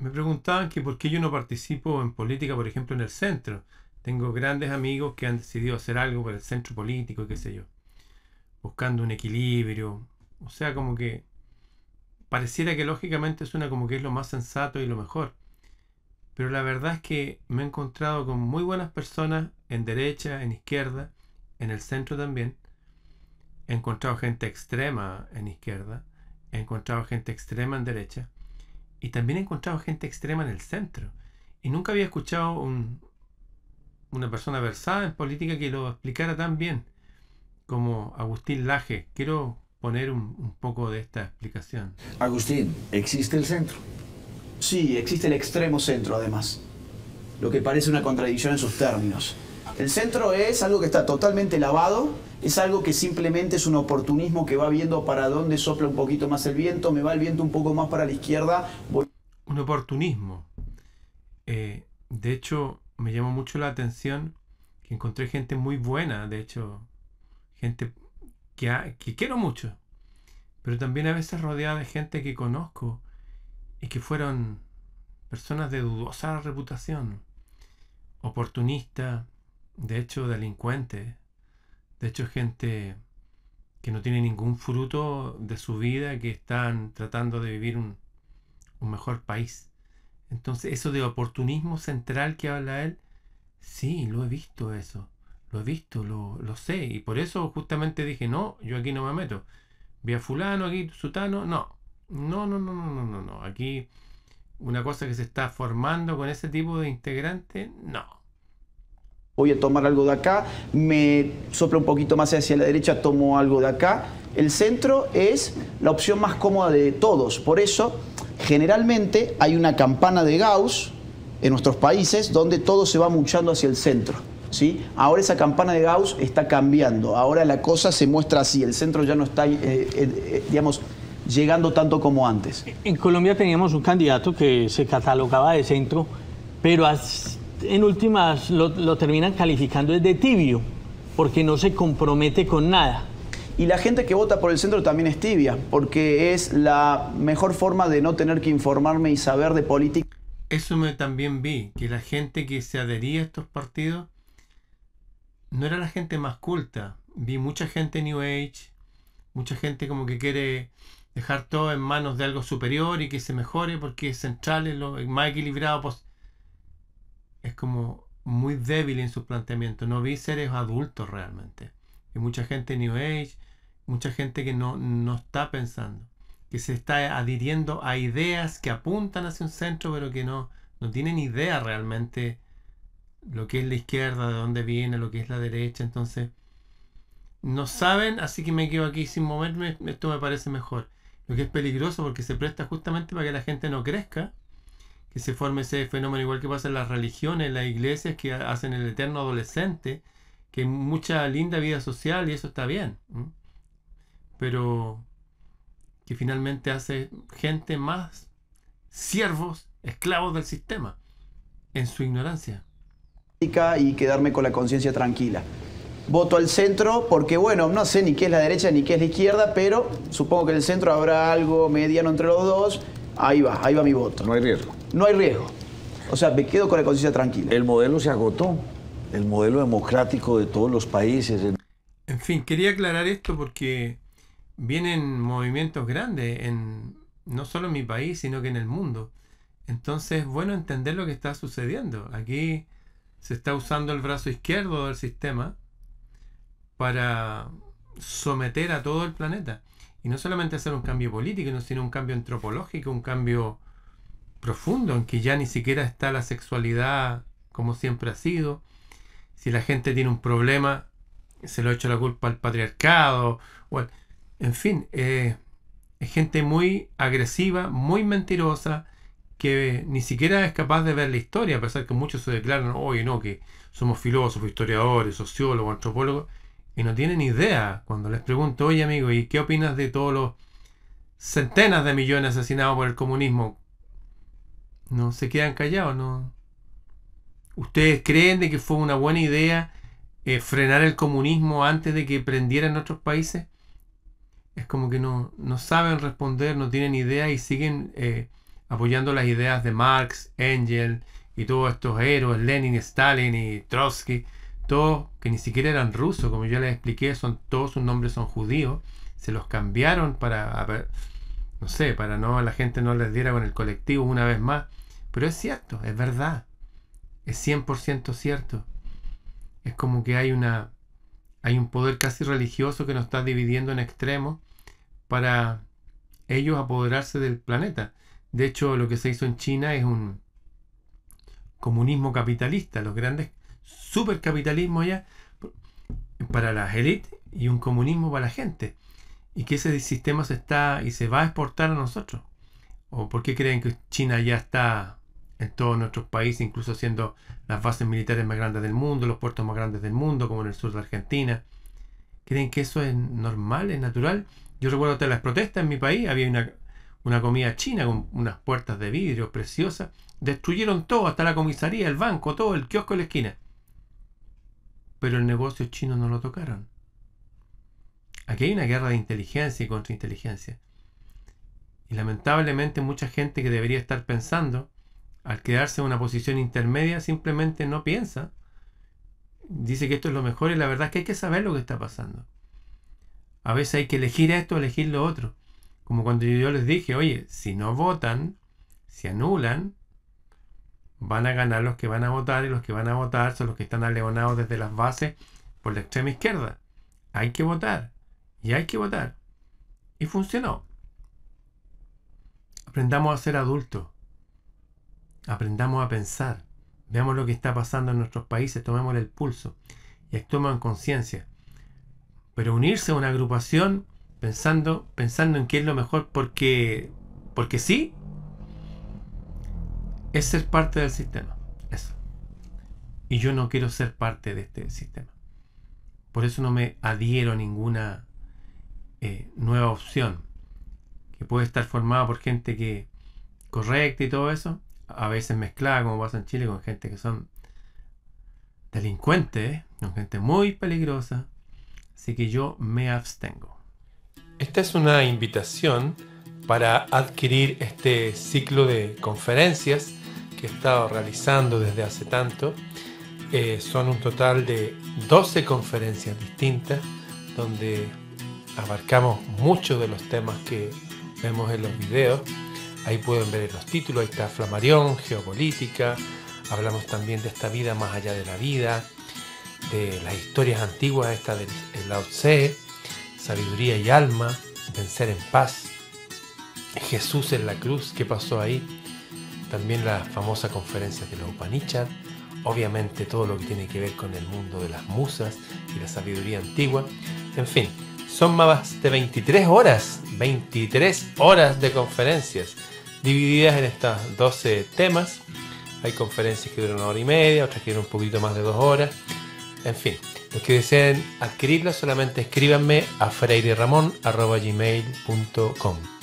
me preguntaban que por qué yo no participo en política, por ejemplo, en el centro. Tengo grandes amigos que han decidido hacer algo por el centro político, qué sé yo, buscando un equilibrio. O sea, como que pareciera que lógicamente una como que es lo más sensato y lo mejor. Pero la verdad es que me he encontrado con muy buenas personas en derecha, en izquierda, en el centro también. He encontrado gente extrema en izquierda, he encontrado gente extrema en derecha y también he encontrado gente extrema en el centro. Y nunca había escuchado una persona versada en política que lo explicara tan bien como Agustín Laje. Quiero poner un, un poco de esta explicación. Agustín, ¿existe el centro? Sí, existe el extremo centro además. Lo que parece una contradicción en sus términos. El centro es algo que está totalmente lavado, es algo que simplemente es un oportunismo que va viendo para dónde sopla un poquito más el viento, me va el viento un poco más para la izquierda. Un oportunismo. Eh, de hecho, me llamó mucho la atención que encontré gente muy buena, de hecho, gente que, que quiero mucho, pero también a veces rodeada de gente que conozco y que fueron personas de dudosa reputación, oportunistas, de hecho delincuentes, de hecho gente que no tiene ningún fruto de su vida, que están tratando de vivir un, un mejor país. Entonces eso de oportunismo central que habla él, sí, lo he visto eso, lo he visto, lo, sé, y por eso justamente dije, no, yo aquí no me meto. Vía fulano, aquí sutano, no, no, no, no, no, no, no, no, aquí una cosa que se está formando con ese tipo de integrante, no voy a tomar algo de acá, me soplo un poquito más hacia la derecha, tomo algo de acá. El centro es la opción más cómoda de todos, por eso generalmente hay una campana de Gauss en nuestros países donde todo se va muchando hacia el centro. ¿Sí? Ahora esa campana de Gauss está cambiando, ahora la cosa se muestra así, el centro ya no está, eh, eh, eh, digamos, llegando tanto como antes. En Colombia teníamos un candidato que se catalogaba de centro, pero en últimas lo, terminan calificando de tibio, porque no se compromete con nada. Y la gente que vota por el centro también es tibia, porque es la mejor forma de no tener que informarme y saber de política. Eso me también vi, que la gente que se adhería a estos partidos no era la gente más culta. Vi mucha gente New Age, mucha gente como que quiere dejar todo en manos de algo superior y que se mejore porque es central, es lo más equilibrado como muy débil en su planteamiento. No vi seres adultos realmente. Y mucha gente New Age, mucha gente que no, no está pensando, que se está adhiriendo a ideas que apuntan hacia un centro, pero que no, no tienen idea realmente lo que es la izquierda, de dónde viene, lo que es la derecha. Entonces, no saben, así que me quedo aquí sin moverme. Esto me parece mejor. Lo que es peligroso porque se presta justamente para que la gente no crezca que se forme ese fenómeno, igual que pasa en las religiones, las iglesias que hacen el eterno adolescente, que hay mucha linda vida social y eso está bien, pero que finalmente hace gente más siervos, esclavos del sistema, en su ignorancia. Y quedarme con la conciencia tranquila. Voto al centro porque, bueno, no sé ni qué es la derecha ni qué es la izquierda, pero supongo que en el centro habrá algo mediano entre los dos Ahí va, ahí va mi voto. No hay riesgo. No hay riesgo. O sea, me quedo con la conciencia tranquila. El modelo se agotó, el modelo democrático de todos los países. En fin, quería aclarar esto porque vienen movimientos grandes, en, no solo en mi país, sino que en el mundo. Entonces, bueno, entender lo que está sucediendo. Aquí se está usando el brazo izquierdo del sistema para someter a todo el planeta. Y no solamente hacer un cambio político, sino un cambio antropológico, un cambio profundo, en que ya ni siquiera está la sexualidad como siempre ha sido. Si la gente tiene un problema, se lo echa la culpa al patriarcado. en fin, eh, es gente muy agresiva, muy mentirosa, que ni siquiera es capaz de ver la historia, a pesar que muchos se declaran, oye, no, que somos filósofos, historiadores, sociólogos, antropólogos y no tienen idea. Cuando les pregunto, oye amigo, ¿y qué opinas de todos los centenas de millones asesinados por el comunismo? No se quedan callados, no. ¿Ustedes creen de que fue una buena idea eh, frenar el comunismo antes de que prendiera en otros países? Es como que no, no saben responder, no tienen idea y siguen eh, apoyando las ideas de Marx, Engels y todos estos héroes, Lenin, Stalin y Trotsky todos que ni siquiera eran rusos, como yo les expliqué, son, todos sus nombres son judíos, se los cambiaron para, no sé, para no la gente no les diera con el colectivo una vez más. Pero es cierto, es verdad, es 100% cierto. Es como que hay una hay un poder casi religioso que nos está dividiendo en extremos para ellos apoderarse del planeta. De hecho, lo que se hizo en China es un comunismo capitalista. Los grandes supercapitalismo ya para las élites y un comunismo para la gente. Y que ese sistema se está y se va a exportar a nosotros. ¿O por qué creen que China ya está en todos nuestros países, incluso siendo las bases militares más grandes del mundo, los puertos más grandes del mundo, como en el sur de Argentina? ¿Creen que eso es normal, es natural? Yo recuerdo hasta las protestas en mi país, había una, una comida china con unas puertas de vidrio preciosas. Destruyeron todo, hasta la comisaría, el banco, todo, el kiosco de la esquina pero el negocio chino no lo tocaron. Aquí hay una guerra de inteligencia y inteligencia Y lamentablemente mucha gente que debería estar pensando, al quedarse en una posición intermedia, simplemente no piensa. Dice que esto es lo mejor y la verdad es que hay que saber lo que está pasando. A veces hay que elegir esto, o elegir lo otro. Como cuando yo les dije, oye, si no votan, si anulan, van a ganar los que van a votar y los que van a votar son los que están aleonados desde las bases por la extrema izquierda. Hay que votar y hay que votar. Y funcionó. Aprendamos a ser adultos. Aprendamos a pensar. Veamos lo que está pasando en nuestros países, tomemos el pulso y actuemos en conciencia. Pero unirse a una agrupación pensando, pensando en qué es lo mejor porque, porque sí, es ser parte del sistema. Eso. Y yo no quiero ser parte de este sistema. Por eso no me adhiero a ninguna eh, nueva opción que puede estar formada por gente que correcta y todo eso. A veces mezclada, como pasa en Chile, con gente que son delincuentes, con gente muy peligrosa. Así que yo me abstengo. Esta es una invitación para adquirir este ciclo de conferencias que he estado realizando desde hace tanto. Eh, son un total de 12 conferencias distintas donde abarcamos muchos de los temas que vemos en los videos. Ahí pueden ver los títulos, ahí está Flamarión, geopolítica, hablamos también de esta vida más allá de la vida, de las historias antiguas, esta del Lao sabiduría y alma, vencer en paz, Jesús en la cruz, qué pasó ahí, también las famosas conferencias de los Upanishads. obviamente todo lo que tiene que ver con el mundo de las musas y la sabiduría antigua, en fin, son más de 23 horas, 23 horas de conferencias divididas en estos 12 temas. Hay conferencias que duran una hora y media, otras que duran un poquito más de dos horas. En fin, los que deseen adquirirlas solamente escríbanme a freireramon.gmail.com.